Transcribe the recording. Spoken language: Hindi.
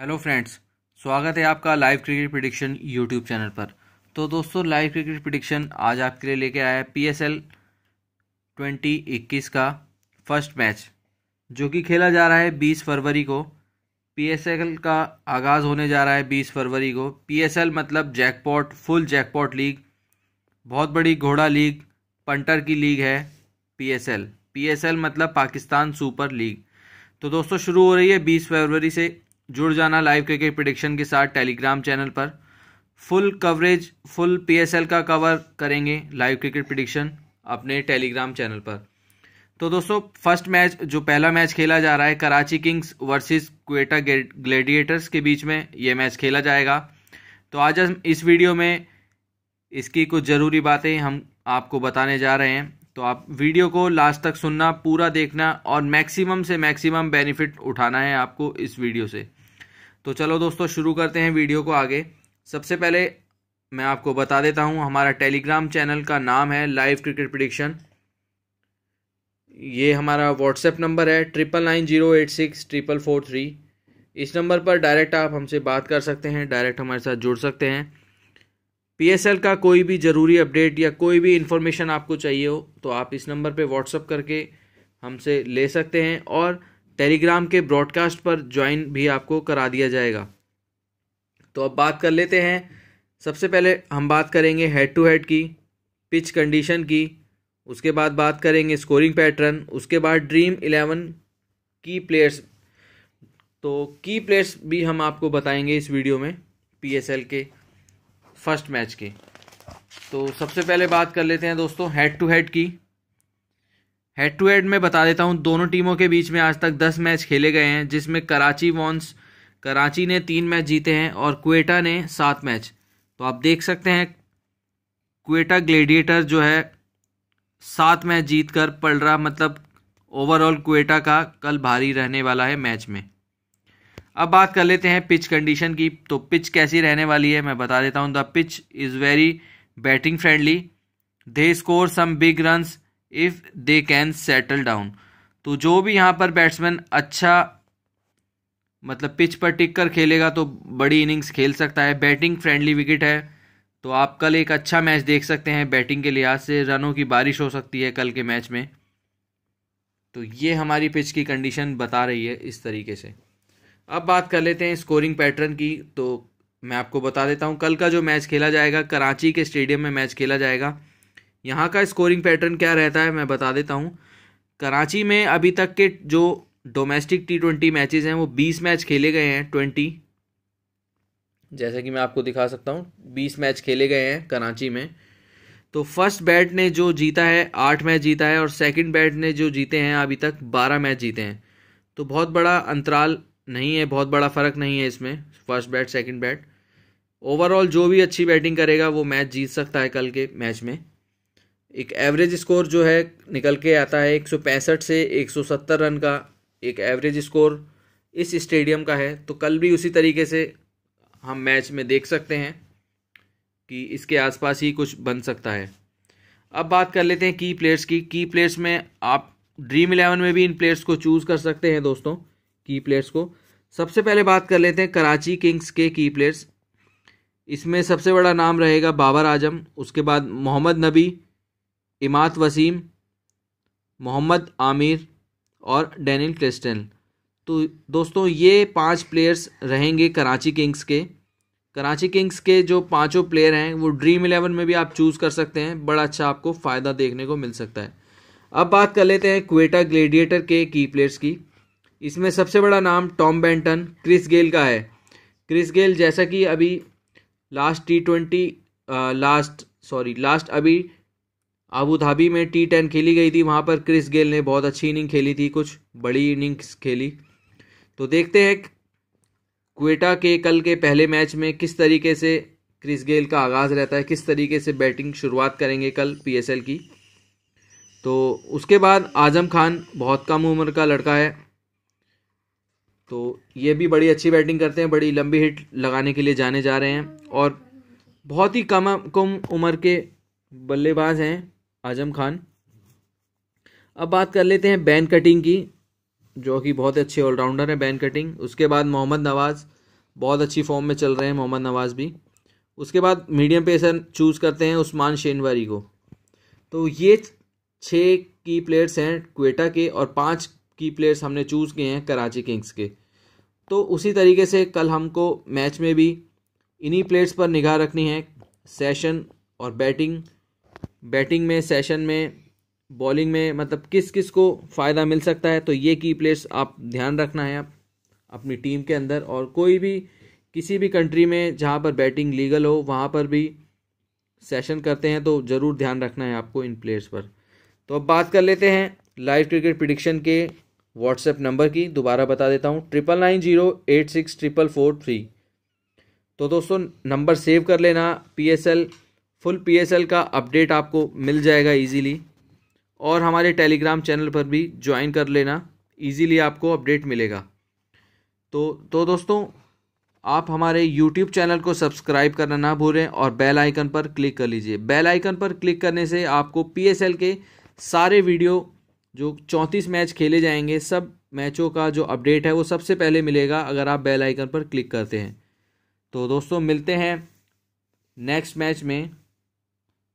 हेलो फ्रेंड्स स्वागत है आपका live cricket prediction YouTube channel पर तो दोस्तों लाइव क्रिकेट प्रडिक्शन आज आपके लिए लेके आया है पी एस एल ट्वेंटी इक्कीस का फर्स्ट मैच जो कि खेला जा रहा है बीस फरवरी को पी एस एल का आगाज़ होने जा रहा है बीस फरवरी को पी एस एल मतलब जैकपॉट फुल जैकपॉट लीग बहुत बड़ी घोड़ा लीग पंटर की लीग है P S L P S L मतलब पाकिस्तान सुपर लीग तो दोस्तों शुरू हो रही है बीस फरवरी से जुड़ जाना लाइव क्रिकेट प्रिडिक्शन के साथ टेलीग्राम चैनल पर फुल कवरेज फुल पीएसएल का कवर करेंगे लाइव क्रिकेट प्रिडिक्शन अपने टेलीग्राम चैनल पर तो दोस्तों फर्स्ट मैच जो पहला मैच खेला जा रहा है Karachi Kings versus Quetta Gladiators के बीच में ये मैच खेला जाएगा तो आज हम इस वीडियो में इसकी कुछ ज़रूरी बातें हम आपको बताने जा रहे हैं तो आप वीडियो को लास्ट तक सुनना पूरा देखना और मैक्सिमम से मैक्सिमम बेनिफिट उठाना है आपको इस वीडियो से तो चलो दोस्तों शुरू करते हैं वीडियो को आगे सबसे पहले मैं आपको बता देता हूँ हमारा टेलीग्राम चैनल का नाम है लाइव क्रिकेट प्रडिक्शन ये हमारा व्हाट्सएप नंबर है triple nine zero eight six triple four three इस नंबर पर डायरेक्ट आप हमसे बात कर सकते हैं डायरेक्ट हमारे साथ जुड़ सकते हैं पीएसएल का कोई भी ज़रूरी अपडेट या कोई भी इन्फॉर्मेशन आपको चाहिए हो तो आप इस नंबर पर व्हाट्सअप करके हमसे ले सकते हैं और टेलीग्राम के ब्रॉडकास्ट पर ज्वाइन भी आपको करा दिया जाएगा तो अब बात कर लेते हैं सबसे पहले हम बात करेंगे हेड टू हेड की पिच कंडीशन की उसके बाद बात करेंगे स्कोरिंग पैटर्न उसके बाद ड्रीम इलेवन की प्लेयर्स तो की प्लेयर्स भी हम आपको बताएंगे इस वीडियो में पीएसएल के फर्स्ट मैच के तो सबसे पहले बात कर लेते हैं दोस्तों हेड टू हेड की हेड टू हेड में बता देता हूँ दोनों टीमों के बीच में आज तक दस मैच खेले गए हैं जिसमें कराची वॉन्स कराची ने तीन मैच जीते हैं और क्वेटा ने सात मैच तो आप देख सकते हैं क्वेटा ग्लेडिएटर जो है सात मैच जीत कर पड़ रहा मतलब ओवरऑल क्वेटा का कल भारी रहने वाला है मैच में अब बात कर लेते हैं पिच कंडीशन की तो पिच कैसी रहने वाली है मैं बता देता हूँ the pitch is very batting friendly they score some big runs if they can settle down तो जो भी यहाँ पर बैट्समैन अच्छा मतलब पिच पर टिक कर खेलेगा तो बड़ी इनिंग्स खेल सकता है बैटिंग फ्रेंडली विकेट है तो आप कल एक अच्छा मैच देख सकते हैं बैटिंग के लिहाज से रनों की बारिश हो सकती है कल के मैच में तो ये हमारी पिच की कंडीशन बता रही है इस तरीके से अब बात कर लेते हैं स्कोरिंग पैटर्न की तो मैं आपको बता देता हूँ कल का जो मैच खेला जाएगा कराची के स्टेडियम में मैच खेला जाएगा यहाँ का स्कोरिंग पैटर्न क्या रहता है मैं बता देता हूँ कराची में अभी तक के जो डोमेस्टिक टी ट्वेंटी मैचेज हैं वो बीस मैच खेले गए हैं ट्वेंटी जैसे कि मैं आपको दिखा सकता हूँ बीस मैच खेले गए हैं कराची में तो फर्स्ट बैट ने जो जीता है आठ मैच जीता है और सेकंड बैट ने जो जीते हैं अभी तक बारह मैच जीते हैं तो बहुत बड़ा अंतराल नहीं है बहुत बड़ा फ़र्क नहीं है इसमें first bat second bat overall जो भी अच्छी बैटिंग करेगा वो मैच जीत सकता है कल के मैच में एक एवरेज स्कोर जो है निकल के आता है एक से 170 रन का एक एवरेज स्कोर इस स्टेडियम का है तो कल भी उसी तरीके से हम मैच में देख सकते हैं कि इसके आसपास ही कुछ बन सकता है अब बात कर लेते हैं की प्लेयर्स की की प्लेयर्स में आप ड्रीम इलेवन में भी इन प्लेयर्स को चूज़ कर सकते हैं दोस्तों की प्लेयर्स को सबसे पहले बात कर लेते हैं कराची किंग्स के की प्लेयर्स इसमें सबसे बड़ा नाम रहेगा बाबर आजम उसके बाद मोहम्मद नबी इमात वसीम मोहम्मद आमिर और डैनिल क्रिस्टन तो दोस्तों ये पांच प्लेयर्स रहेंगे कराची किंग्स के कराची किंग्स के जो पांचों प्लेयर हैं वो ड्रीम इलेवन में भी आप चूज़ कर सकते हैं बड़ा अच्छा आपको फ़ायदा देखने को मिल सकता है अब बात कर लेते हैं क्वेटा ग्लेडिएटर के की प्लेयर्स की इसमें सबसे बड़ा नाम टॉम बेंटन क्रिस गेल का है क्रिस गेल जैसा कि अभी last T twenty last sorry last अभी अबू धाबी में टी टेन खेली गई थी वहाँ पर क्रिस गेल ने बहुत अच्छी इनिंग खेली थी कुछ बड़ी इनिंग्स खेली तो देखते हैं क्वेटा के कल के पहले मैच में किस तरीके से क्रिस गेल का आगाज़ रहता है किस तरीके से बैटिंग शुरुआत करेंगे कल पीएसएल की तो उसके बाद आजम खान बहुत कम उम्र का लड़का है तो ये भी बड़ी अच्छी बैटिंग करते हैं बड़ी लंबी हिट लगाने के लिए जाने जा रहे हैं और बहुत ही कम कम उम्र के बल्लेबाज हैं आजम खान अब बात कर लेते हैं बैन कटिंग की जो कि बहुत अच्छे ऑलराउंडर हैं बैन कटिंग उसके बाद मोहम्मद नवाज़ बहुत अच्छी फॉर्म में चल रहे हैं मोहम्मद नवाज़ भी उसके बाद मीडियम पेसर चूज़ करते हैं उस्मान शेनवारी को तो ये छः की प्लेयर्स हैं क्वेटा के और पाँच की प्लेयर्स हमने चूज़ किए हैं कराची किंग्स के तो उसी तरीके से कल हमको मैच में भी इन्हीं प्लेयर्स पर निगाह रखनी है सेशन और बैटिंग बैटिंग में सेशन में बॉलिंग में मतलब किस किस को फ़ायदा मिल सकता है तो ये की प्लेयर्स आप ध्यान रखना है आप अपनी टीम के अंदर और कोई भी किसी भी कंट्री में जहाँ पर बैटिंग लीगल हो वहाँ पर भी सेशन करते हैं तो ज़रूर ध्यान रखना है आपको इन प्लेयर्स पर तो अब बात कर लेते हैं लाइव क्रिकेट प्रिडिक्शन के व्हाट्सएप नंबर की दोबारा बता देता हूँ triple nine zero eight six triple four three तो दोस्तों नंबर सेव कर लेना P S L full PSL का अपडेट आपको मिल जाएगा इजीली और हमारे टेलीग्राम चैनल पर भी ज्वाइन कर लेना इजीली आपको अपडेट मिलेगा तो तो दोस्तों आप हमारे यूट्यूब चैनल को सब्सक्राइब करना ना भूलें और बेल आइकन पर क्लिक कर लीजिए बेल आइकन पर क्लिक करने से आपको पीएसएल के सारे वीडियो जो चौंतीस मैच खेले जाएंगे सब मैचों का जो अपडेट है वो सबसे पहले मिलेगा अगर आप बेल आइकन पर क्लिक करते हैं तो दोस्तों मिलते हैं नेक्स्ट मैच में